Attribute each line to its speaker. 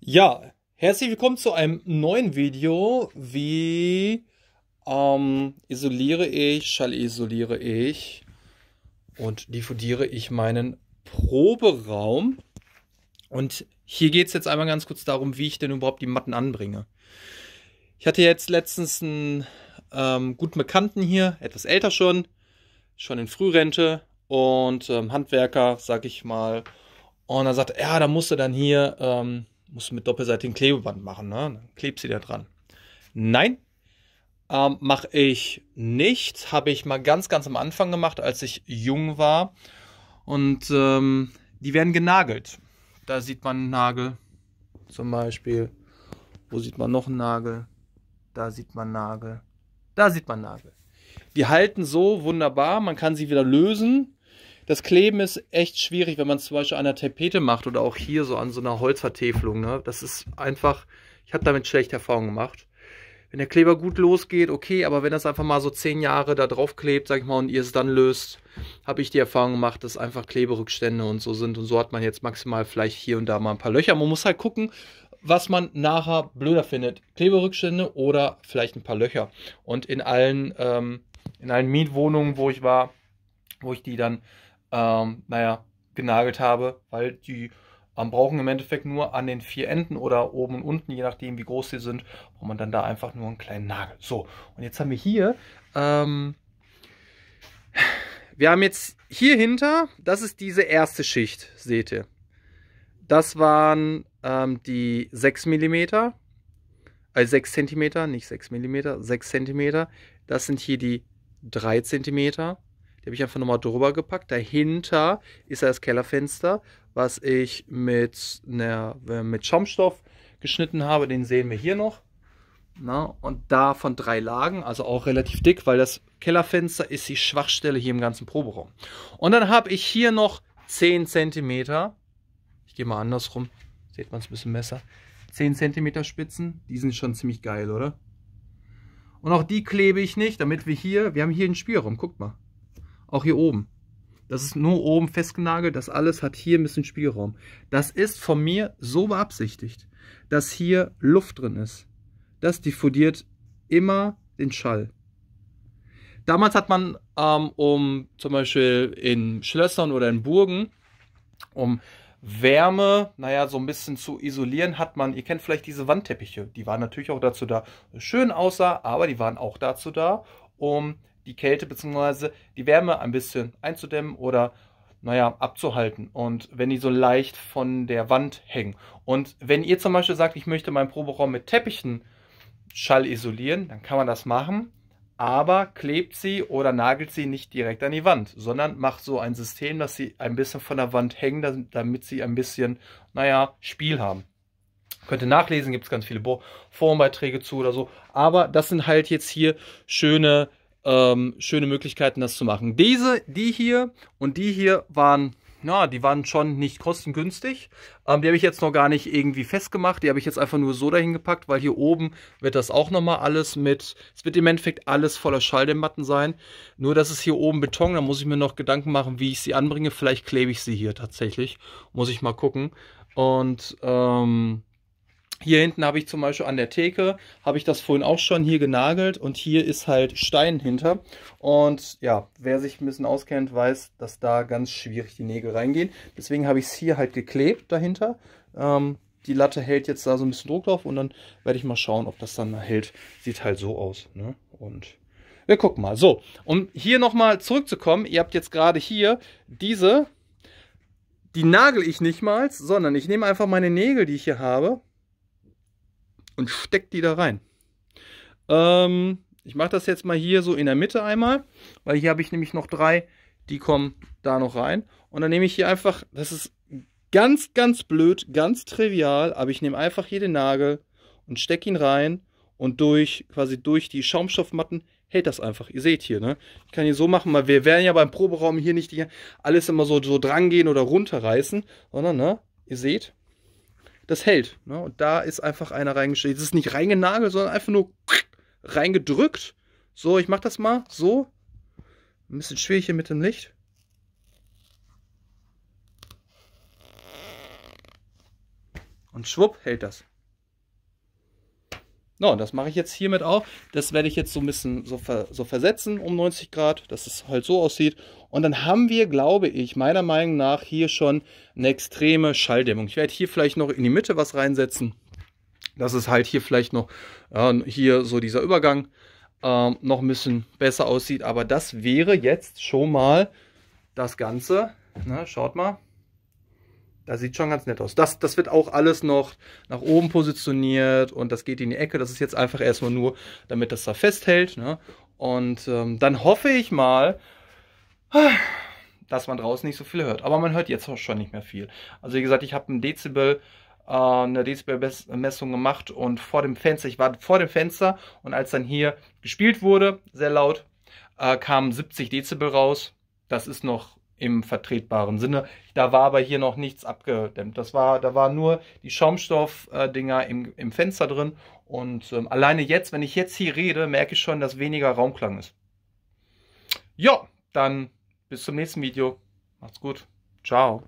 Speaker 1: Ja, herzlich willkommen zu einem neuen Video. Wie ähm, isoliere ich, schallisoliere ich und diffundiere ich meinen Proberaum? Und hier geht es jetzt einmal ganz kurz darum, wie ich denn überhaupt die Matten anbringe. Ich hatte jetzt letztens einen ähm, guten Bekannten hier, etwas älter schon, schon in Frührente und ähm, Handwerker, sag ich mal. Und er sagte, ja, da musst du dann hier ähm, musst du mit doppelseitigem Klebeband machen, ne? Dann klebst sie da dran. Nein, ähm, mache ich nicht. Habe ich mal ganz, ganz am Anfang gemacht, als ich jung war. Und ähm, die werden genagelt. Da sieht man einen Nagel zum Beispiel. Wo sieht man noch einen Nagel? Da sieht man einen Nagel. Da sieht man einen Nagel. Die halten so wunderbar. Man kann sie wieder lösen. Das Kleben ist echt schwierig, wenn man es zum Beispiel an einer Tapete macht oder auch hier so an so einer Holzvertäfelung. Ne? Das ist einfach, ich habe damit schlechte Erfahrungen gemacht. Wenn der Kleber gut losgeht, okay, aber wenn das einfach mal so zehn Jahre da drauf klebt, sag ich mal, und ihr es dann löst, habe ich die Erfahrung gemacht, dass einfach Kleberückstände und so sind. Und so hat man jetzt maximal vielleicht hier und da mal ein paar Löcher. Man muss halt gucken, was man nachher blöder findet. Kleberückstände oder vielleicht ein paar Löcher. Und in allen, ähm, in allen Mietwohnungen, wo ich war, wo ich die dann ähm, naja, genagelt habe, weil die ähm, brauchen im Endeffekt nur an den vier Enden oder oben und unten, je nachdem wie groß sie sind, braucht man dann da einfach nur einen kleinen Nagel. So, und jetzt haben wir hier, ähm, wir haben jetzt hier hinter, das ist diese erste Schicht, seht ihr. Das waren ähm, die 6 mm, also 6 cm, nicht 6 mm, 6 cm. Das sind hier die 3 cm. Die habe ich einfach nochmal drüber gepackt. Dahinter ist das Kellerfenster, was ich mit, einer, äh, mit Schaumstoff geschnitten habe. Den sehen wir hier noch. Na, und da von drei Lagen, also auch relativ dick, weil das Kellerfenster ist die Schwachstelle hier im ganzen Proberaum. Und dann habe ich hier noch 10 cm. Ich gehe mal andersrum. Seht man es ein bisschen besser. 10 cm Spitzen. Die sind schon ziemlich geil, oder? Und auch die klebe ich nicht, damit wir hier, wir haben hier einen Spielraum. Guckt mal. Auch hier oben. Das ist nur oben festgenagelt. Das alles hat hier ein bisschen Spielraum. Das ist von mir so beabsichtigt, dass hier Luft drin ist. Das diffundiert immer den Schall. Damals hat man, ähm, um zum Beispiel in Schlössern oder in Burgen, um Wärme, naja, so ein bisschen zu isolieren, hat man, ihr kennt vielleicht diese Wandteppiche, die waren natürlich auch dazu da, schön aussah, aber die waren auch dazu da, um die Kälte bzw. die Wärme ein bisschen einzudämmen oder naja, abzuhalten und wenn die so leicht von der Wand hängen. Und wenn ihr zum Beispiel sagt, ich möchte meinen Proberaum mit Teppichen Schall isolieren, dann kann man das machen, aber klebt sie oder nagelt sie nicht direkt an die Wand, sondern macht so ein System, dass sie ein bisschen von der Wand hängen, damit sie ein bisschen, naja, Spiel haben. Könnt ihr nachlesen, gibt es ganz viele Forumbeiträge zu oder so, aber das sind halt jetzt hier schöne ähm, schöne Möglichkeiten, das zu machen. Diese, die hier und die hier waren na, ja, die waren schon nicht kostengünstig. Ähm, die habe ich jetzt noch gar nicht irgendwie festgemacht. Die habe ich jetzt einfach nur so dahin gepackt, weil hier oben wird das auch nochmal alles mit, es wird im Endeffekt alles voller Schalldämmmatten sein. Nur, dass es hier oben Beton, da muss ich mir noch Gedanken machen, wie ich sie anbringe. Vielleicht klebe ich sie hier tatsächlich. Muss ich mal gucken. Und, ähm, hier hinten habe ich zum Beispiel an der Theke, habe ich das vorhin auch schon hier genagelt und hier ist halt Stein hinter. Und ja, wer sich ein bisschen auskennt, weiß, dass da ganz schwierig die Nägel reingehen. Deswegen habe ich es hier halt geklebt dahinter. Ähm, die Latte hält jetzt da so ein bisschen Druck drauf und dann werde ich mal schauen, ob das dann hält. Sieht halt so aus. Ne? Und wir gucken mal. So, um hier nochmal zurückzukommen, ihr habt jetzt gerade hier diese, die nagel ich nicht mal, sondern ich nehme einfach meine Nägel, die ich hier habe und steckt die da rein. Ähm, ich mache das jetzt mal hier so in der Mitte einmal, weil hier habe ich nämlich noch drei, die kommen da noch rein. Und dann nehme ich hier einfach, das ist ganz, ganz blöd, ganz trivial, aber ich nehme einfach hier den Nagel und stecke ihn rein und durch, quasi durch die Schaumstoffmatten hält das einfach. Ihr seht hier, ne? Ich kann hier so machen, weil wir werden ja beim Proberaum hier nicht die, alles immer so, so gehen oder runterreißen, sondern, ne? Ihr seht, das hält. Ne? Und da ist einfach einer reingestellt. Es ist nicht reingenagelt, sondern einfach nur reingedrückt. So, ich mach das mal. So. Ein bisschen schwierig hier mit dem Licht. Und schwupp hält das. Ja, und das mache ich jetzt hiermit auch. Das werde ich jetzt so ein bisschen so, ver, so versetzen um 90 Grad, dass es halt so aussieht. Und dann haben wir, glaube ich, meiner Meinung nach hier schon eine extreme Schalldämmung. Ich werde hier vielleicht noch in die Mitte was reinsetzen. Das ist halt hier vielleicht noch äh, hier so dieser Übergang äh, noch ein bisschen besser aussieht. Aber das wäre jetzt schon mal das Ganze. Ne, schaut mal. Das sieht schon ganz nett aus. Das, das wird auch alles noch nach oben positioniert und das geht in die Ecke. Das ist jetzt einfach erstmal nur, damit das da festhält. Ne? Und ähm, dann hoffe ich mal, dass man draußen nicht so viel hört. Aber man hört jetzt auch schon nicht mehr viel. Also wie gesagt, ich habe ein Dezibel äh, eine Dezibelmessung gemacht und vor dem Fenster, ich war vor dem Fenster und als dann hier gespielt wurde, sehr laut, äh, kamen 70 Dezibel raus. Das ist noch im vertretbaren Sinne. Da war aber hier noch nichts abgedämmt. Das war, da waren nur die Schaumstoffdinger äh, im, im Fenster drin. Und ähm, alleine jetzt, wenn ich jetzt hier rede, merke ich schon, dass weniger Raumklang ist. Ja, dann bis zum nächsten Video. Macht's gut. Ciao.